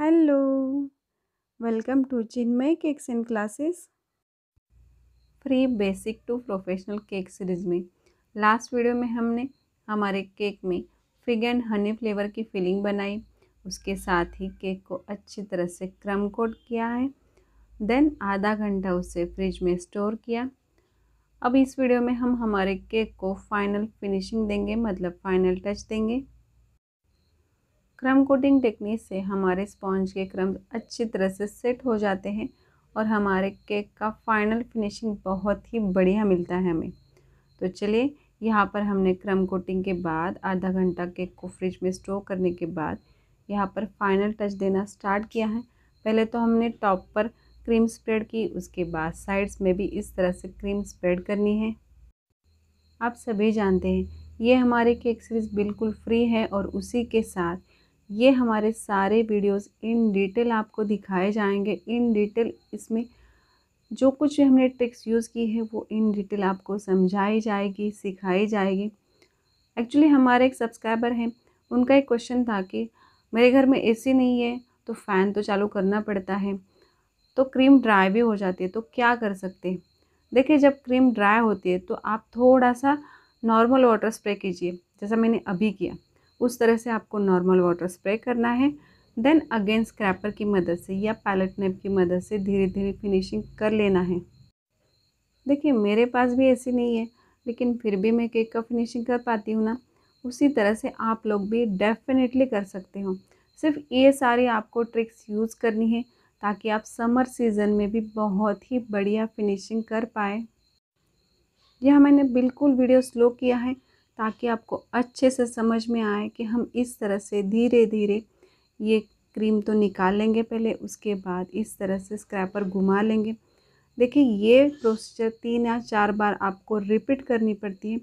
hello welcome to Chinmay cakes and classes free basic to professional cake series में last video में हमने हमारे cake में फिग एंड हनी फ्लेवर की filling बनाई उसके साथ ही केक को अच्छी तरह से क्रम कोट किया है देन आधा घंटा उसे फ्रिज में स्टोर किया अब इस वीडियो में हम हमारे केक को फाइनल फिनिशिंग देंगे मतलब फाइनल टच देंगे क्रम कोटिंग टेक्निक से हमारे स्पॉन्ज के क्रम अच्छी तरह से सेट हो जाते हैं और हमारे केक का फाइनल फिनिशिंग बहुत ही बढ़िया मिलता है हमें तो चलिए यहाँ पर हमने क्रम कोटिंग के बाद आधा घंटा केक को फ्रिज में स्टोर करने के बाद यहाँ पर फाइनल टच देना स्टार्ट किया है पहले तो हमने टॉप पर क्रीम स्प्रेड की उसके बाद साइड्स में भी इस तरह से क्रीम स्प्रेड करनी है आप सभी जानते हैं ये हमारे केक सीरीज़ बिल्कुल फ्री है और उसी के साथ ये हमारे सारे वीडियोस इन डिटेल आपको दिखाए जाएंगे इन डिटेल इसमें जो कुछ हमने ट्रिक्स यूज़ की है वो इन डिटेल आपको समझाई जाएगी सिखाई जाएगी एक्चुअली हमारे एक सब्सक्राइबर हैं उनका एक क्वेश्चन था कि मेरे घर में एसी नहीं है तो फ़ैन तो चालू करना पड़ता है तो क्रीम ड्राई भी हो जाती है तो क्या कर सकते हैं देखिए जब क्रीम ड्राई होती है तो आप थोड़ा सा नॉर्मल वाटर स्प्रे कीजिए जैसा मैंने अभी किया उस तरह से आपको नॉर्मल वाटर स्प्रे करना है देन अगेन स्क्रैपर की मदद से या पैलेट नेप की मदद से धीरे धीरे फिनिशिंग कर लेना है देखिए मेरे पास भी ऐसी नहीं है लेकिन फिर भी मैं केक का फिनिशिंग कर पाती हूँ ना उसी तरह से आप लोग भी डेफिनेटली कर सकते हो सिर्फ ये सारी आपको ट्रिक्स यूज़ करनी है ताकि आप समर सीज़न में भी बहुत ही बढ़िया फिनिशिंग कर पाए यह मैंने बिल्कुल वीडियो स्लो किया है ताकि आपको अच्छे से समझ में आए कि हम इस तरह से धीरे धीरे ये क्रीम तो निकाल लेंगे पहले उसके बाद इस तरह से स्क्रैपर घुमा लेंगे देखिए ये प्रोसीजर तीन या चार बार आपको रिपीट करनी पड़ती है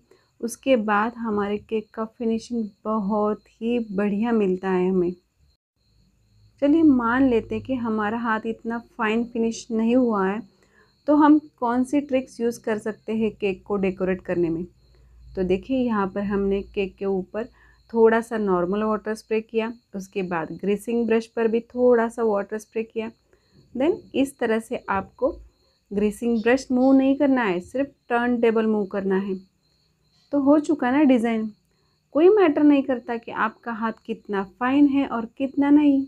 उसके बाद हमारे केक का फिनिशिंग बहुत ही बढ़िया मिलता है हमें चलिए मान लेते हैं कि हमारा हाथ इतना फाइन फिनिश नहीं हुआ है तो हम कौन सी ट्रिक्स यूज़ कर सकते हैं केक को डेकोरेट करने में तो देखिए यहाँ पर हमने केक के ऊपर थोड़ा सा नॉर्मल वाटर स्प्रे किया उसके बाद ग्रीसिंग ब्रश पर भी थोड़ा सा वाटर स्प्रे किया देन इस तरह से आपको ग्रीसिंग ब्रश मूव नहीं करना है सिर्फ टर्न टेबल मूव करना है तो हो चुका ना डिज़ाइन कोई मैटर नहीं करता कि आपका हाथ कितना फाइन है और कितना नहीं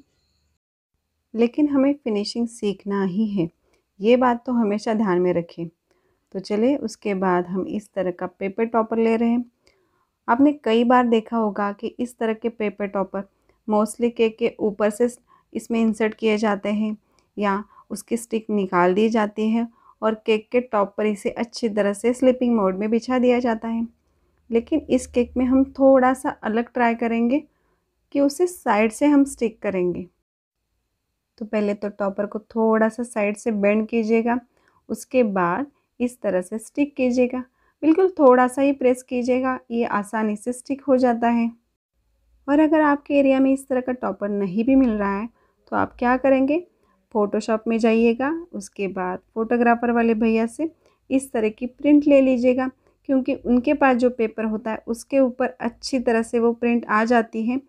लेकिन हमें फिनिशिंग सीखना ही है ये बात तो हमेशा ध्यान में रखें तो चलिए उसके बाद हम इस तरह का पेपर टॉपर ले रहे हैं आपने कई बार देखा होगा कि इस तरह के पेपर टॉपर मोस्टली केक के ऊपर से इसमें इंसर्ट किए जाते हैं या उसकी स्टिक निकाल दी जाती है और केक के टॉप पर इसे अच्छी तरह से स्लीपिंग मोड में बिछा दिया जाता है लेकिन इस केक में हम थोड़ा सा अलग ट्राई करेंगे कि उसे साइड से हम स्टिक करेंगे तो पहले तो टॉपर को थोड़ा सा साइड से बेंड कीजिएगा उसके बाद इस तरह से स्टिक कीजिएगा बिल्कुल थोड़ा सा ही प्रेस कीजिएगा ये आसानी से स्टिक हो जाता है और अगर आपके एरिया में इस तरह का टॉपर नहीं भी मिल रहा है तो आप क्या करेंगे फ़ोटोशॉप में जाइएगा उसके बाद फोटोग्राफ़र वाले भैया से इस तरह की प्रिंट ले लीजिएगा क्योंकि उनके पास जो पेपर होता है उसके ऊपर अच्छी तरह से वो प्रिंट आ जाती है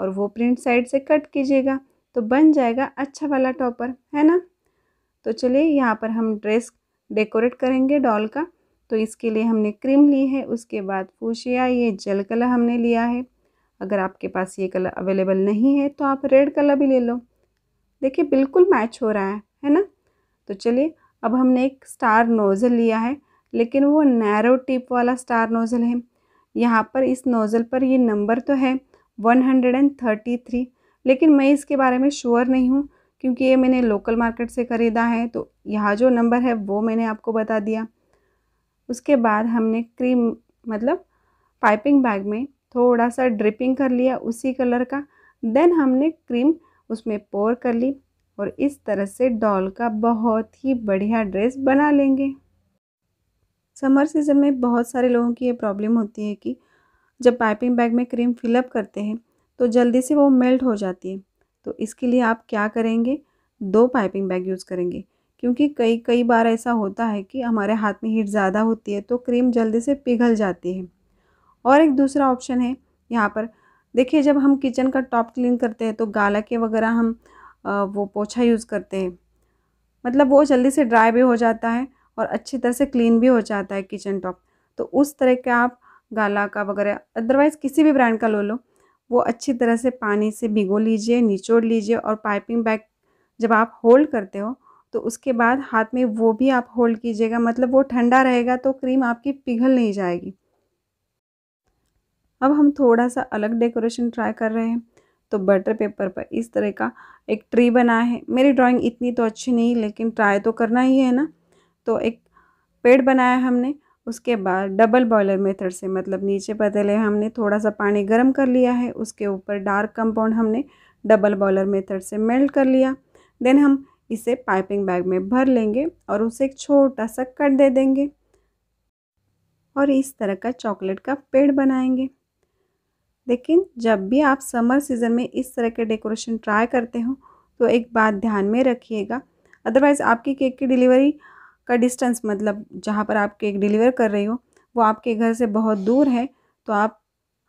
और वो प्रिंट साइड से कट कीजिएगा तो बन जाएगा अच्छा वाला टॉपर है ना तो चलिए यहाँ पर हम ड्रेस डेकोरेट करेंगे डॉल का तो इसके लिए हमने क्रीम ली है उसके बाद फूशिया ये जल कलर हमने लिया है अगर आपके पास ये कलर अवेलेबल नहीं है तो आप रेड कलर भी ले लो देखिए बिल्कुल मैच हो रहा है है ना तो चलिए अब हमने एक स्टार नोज़ल लिया है लेकिन वो नैरो टिप वाला स्टार नोज़ल है यहाँ पर इस नोज़ल पर ये नंबर तो है 133 लेकिन मैं इसके बारे में श्योर नहीं हूँ क्योंकि ये मैंने लोकल मार्केट से ख़रीदा है तो यहाँ जो नंबर है वो मैंने आपको बता दिया उसके बाद हमने क्रीम मतलब पाइपिंग बैग में थोड़ा सा ड्रिपिंग कर लिया उसी कलर का देन हमने क्रीम उसमें पोर कर ली और इस तरह से डॉल का बहुत ही बढ़िया ड्रेस बना लेंगे समर सीज़न में बहुत सारे लोगों की ये प्रॉब्लम होती है कि जब पाइपिंग बैग में क्रीम फिलअप करते हैं तो जल्दी से वो मेल्ट हो जाती है तो इसके लिए आप क्या करेंगे दो पाइपिंग बैग यूज़ करेंगे क्योंकि कई कई बार ऐसा होता है कि हमारे हाथ में हीट ज़्यादा होती है तो क्रीम जल्दी से पिघल जाती है और एक दूसरा ऑप्शन है यहाँ पर देखिए जब हम किचन का टॉप क्लीन करते हैं तो गाला के वगैरह हम वो पोछा यूज़ करते हैं मतलब वो जल्दी से ड्राई भी हो जाता है और अच्छी तरह से क्लीन भी हो जाता है किचन टॉप तो उस तरह के आप गाला का वगैरह अदरवाइज़ किसी भी ब्रांड का लो लो वो अच्छी तरह से पानी से भिगो लीजिए निचोड़ लीजिए और पाइपिंग बैग जब आप होल्ड करते हो तो उसके बाद हाथ में वो भी आप होल्ड कीजिएगा मतलब वो ठंडा रहेगा तो क्रीम आपकी पिघल नहीं जाएगी अब हम थोड़ा सा अलग डेकोरेशन ट्राई कर रहे हैं तो बटर पेपर पर इस तरह का एक ट्री बना है मेरी ड्राइंग इतनी तो अच्छी नहीं लेकिन ट्राई तो करना ही है ना तो एक पेड़ बनाया हमने उसके बाद डबल बॉयलर मेथड से मतलब नीचे पतीले हमने थोड़ा सा पानी गर्म कर लिया है उसके ऊपर डार्क कंपाउंड हमने डबल बॉयलर मेथड से मेल्ट कर लिया देन हम इसे पाइपिंग बैग में भर लेंगे और उसे एक छोटा सा कट दे देंगे और इस तरह का चॉकलेट का पेड़ बनाएंगे लेकिन जब भी आप समर सीज़न में इस तरह के डेकोरेशन ट्राई करते हो तो एक बात ध्यान में रखिएगा अदरवाइज़ आपकी केक की डिलीवरी का डिस्टेंस मतलब जहाँ पर आप केक डिलीवर कर रही हो वो आपके घर से बहुत दूर है तो आप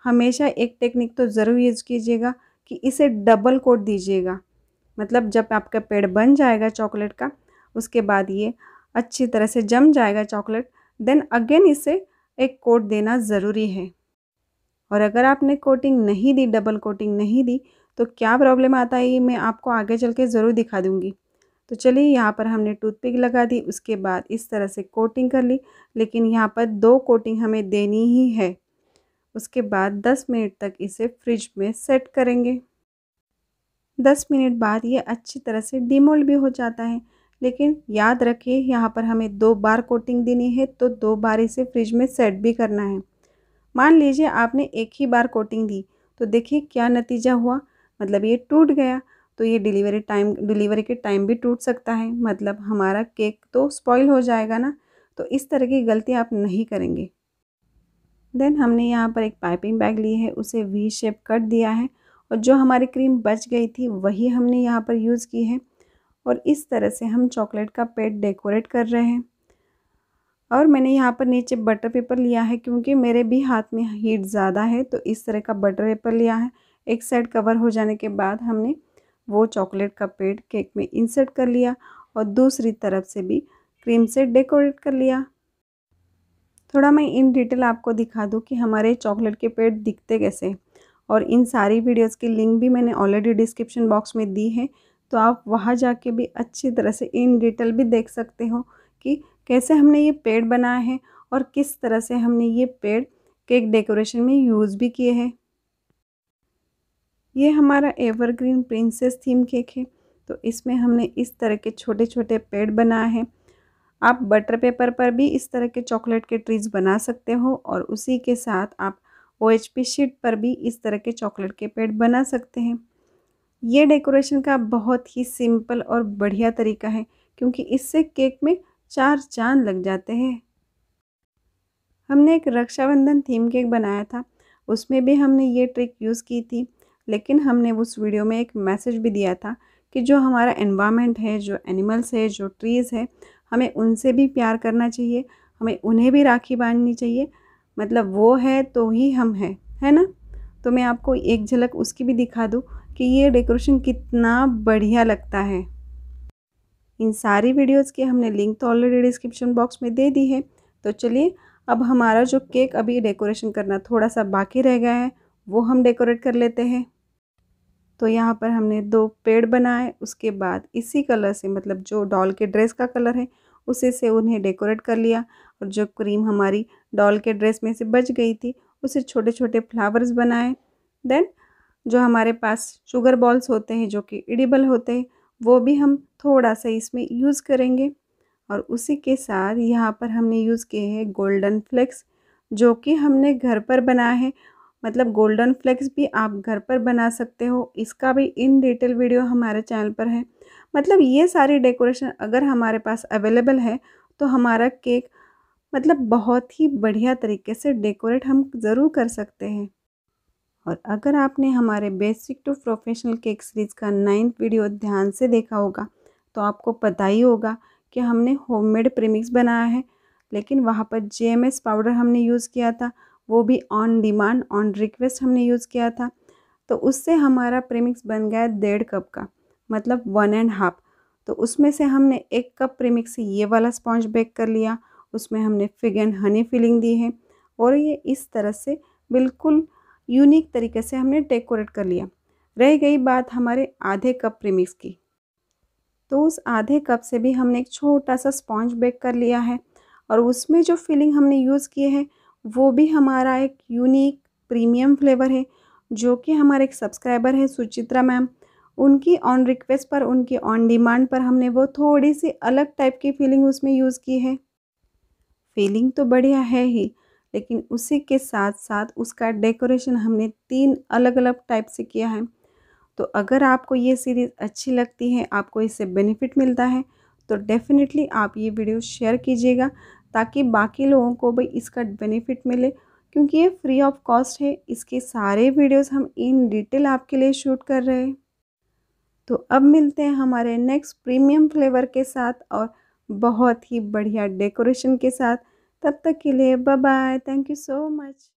हमेशा एक टेक्निक तो ज़रूर यूज़ कीजिएगा कि इसे डबल कोट दीजिएगा मतलब जब आपका पेड़ बन जाएगा चॉकलेट का उसके बाद ये अच्छी तरह से जम जाएगा चॉकलेट देन अगेन इसे एक कोट देना ज़रूरी है और अगर आपने कोटिंग नहीं दी डबल कोटिंग नहीं दी तो क्या प्रॉब्लम आता है ये मैं आपको आगे चल के ज़रूर दिखा दूँगी तो चलिए यहाँ पर हमने टूथपिक लगा दी उसके बाद इस तरह से कोटिंग कर ली लेकिन यहाँ पर दो कोटिंग हमें देनी ही है उसके बाद 10 मिनट तक इसे फ्रिज में सेट करेंगे 10 मिनट बाद ये अच्छी तरह से डिमोल्ड भी हो जाता है लेकिन याद रखिए यहाँ पर हमें दो बार कोटिंग देनी है तो दो बार इसे फ्रिज में सेट भी करना है मान लीजिए आपने एक ही बार कोटिंग दी तो देखिए क्या नतीजा हुआ मतलब ये टूट गया तो ये डिलीवरी टाइम डिलीवरी के टाइम भी टूट सकता है मतलब हमारा केक तो स्पॉइल हो जाएगा ना तो इस तरह की गलती आप नहीं करेंगे देन हमने यहाँ पर एक पाइपिंग बैग ली है उसे वी शेप कट दिया है और जो हमारी क्रीम बच गई थी वही हमने यहाँ पर यूज़ की है और इस तरह से हम चॉकलेट का पेट डेकोरेट कर रहे हैं और मैंने यहाँ पर नीचे बटर पेपर लिया है क्योंकि मेरे भी हाथ में हीट ज़्यादा है तो इस तरह का बटर पेपर लिया है एक साइड कवर हो जाने के बाद हमने वो चॉकलेट का पेड़ केक में इंसर्ट कर लिया और दूसरी तरफ से भी क्रीम से डेकोरेट कर लिया थोड़ा मैं इन डिटेल आपको दिखा दूँ कि हमारे चॉकलेट के पेड़ दिखते कैसे और इन सारी वीडियोस की लिंक भी मैंने ऑलरेडी डिस्क्रिप्शन बॉक्स में दी है तो आप वहाँ जाके भी अच्छी तरह से इन डिटेल भी देख सकते हो कि कैसे हमने ये पेड़ बनाया है और किस तरह से हमने ये पेड़ केक डेकोरेशन में यूज़ भी किए हैं ये हमारा एवरग्रीन प्रिंसेस थीम केक है तो इसमें हमने इस तरह के छोटे छोटे पेड़ बनाए हैं आप बटर पेपर पर भी इस तरह के चॉकलेट के ट्रीज बना सकते हो और उसी के साथ आप ओ शीट पर भी इस तरह के चॉकलेट के पेड़ बना सकते हैं ये डेकोरेशन का बहुत ही सिंपल और बढ़िया तरीका है क्योंकि इससे केक में चार चांद लग जाते हैं हमने एक रक्षाबंधन थीम केक बनाया था उसमें भी हमने ये ट्रिक यूज़ की थी लेकिन हमने उस वीडियो में एक मैसेज भी दिया था कि जो हमारा एनवायरनमेंट है जो एनिमल्स है जो ट्रीज़ है हमें उनसे भी प्यार करना चाहिए हमें उन्हें भी राखी बांधनी चाहिए मतलब वो है तो ही हम हैं है ना तो मैं आपको एक झलक उसकी भी दिखा दूँ कि ये डेकोरेशन कितना बढ़िया लगता है इन सारी वीडियोस की हमने लिंक तो ऑलरेडी डिस्क्रिप्शन बॉक्स में दे दी है तो चलिए अब हमारा जो केक अभी डेकोरेशन करना थोड़ा सा बाकी रह गया है वो हम डेकोरेट कर लेते हैं तो यहाँ पर हमने दो पेड़ बनाए उसके बाद इसी कलर से मतलब जो डॉल के ड्रेस का कलर है उसी से उन्हें डेकोरेट कर लिया और जो क्रीम हमारी डॉल के ड्रेस में से बच गई थी उसे छोटे छोटे फ्लावर्स बनाए देन जो हमारे पास शुगर बॉल्स होते हैं जो कि इडिबल होते हैं वो भी हम थोड़ा सा इसमें यूज़ करेंगे और उसी के साथ यहाँ पर हमने यूज़ किए हैं गोल्डन फ्लेक्स जो कि हमने घर पर बनाया है मतलब गोल्डन फ्लेक्स भी आप घर पर बना सकते हो इसका भी इन डिटेल वीडियो हमारे चैनल पर है मतलब ये सारी डेकोरेशन अगर हमारे पास अवेलेबल है तो हमारा केक मतलब बहुत ही बढ़िया तरीके से डेकोरेट हम ज़रूर कर सकते हैं और अगर आपने हमारे basic to professional cake series का नाइन्थ वीडियो ध्यान से देखा होगा तो आपको पता ही होगा कि हमने होममेड प्रीमिक्स बनाया है लेकिन वहाँ पर जे पाउडर हमने यूज़ किया था वो भी ऑन डिमांड ऑन रिक्वेस्ट हमने यूज़ किया था तो उससे हमारा प्रीमिक्स बन गया डेढ़ कप का मतलब वन एंड हाफ तो उसमें से हमने एक कप प्रीमिक्स से ये वाला स्पॉन्ज बेक कर लिया उसमें हमने फिग एंड हनी फिलिंग दी है और ये इस तरह से बिल्कुल यूनिक तरीके से हमने डेकोरेट कर लिया रह गई बात हमारे आधे कप प्रीमिक्स की तो उस आधे कप से भी हमने एक छोटा सा स्पॉन्ज बेक कर लिया है और उसमें जो फिलिंग हमने यूज़ किए हैं वो भी हमारा एक यूनिक प्रीमियम फ्लेवर है जो कि हमारे एक सब्सक्राइबर है सुचित्रा मैम उनकी ऑन रिक्वेस्ट पर उनकी ऑन डिमांड पर हमने वो थोड़ी सी अलग टाइप की फीलिंग उसमें यूज़ की है फीलिंग तो बढ़िया है ही लेकिन उसी के साथ साथ उसका डेकोरेशन हमने तीन अलग अलग टाइप से किया है तो अगर आपको ये सीरीज़ अच्छी लगती है आपको इससे बेनिफिट मिलता है तो डेफ़िनेटली आप ये वीडियो शेयर कीजिएगा ताकि बाकी लोगों को भी इसका बेनिफिट मिले क्योंकि ये फ्री ऑफ कॉस्ट है इसके सारे वीडियोस हम इन डिटेल आपके लिए शूट कर रहे हैं तो अब मिलते हैं हमारे नेक्स्ट प्रीमियम फ्लेवर के साथ और बहुत ही बढ़िया डेकोरेशन के साथ तब तक के लिए bye bye thank you so much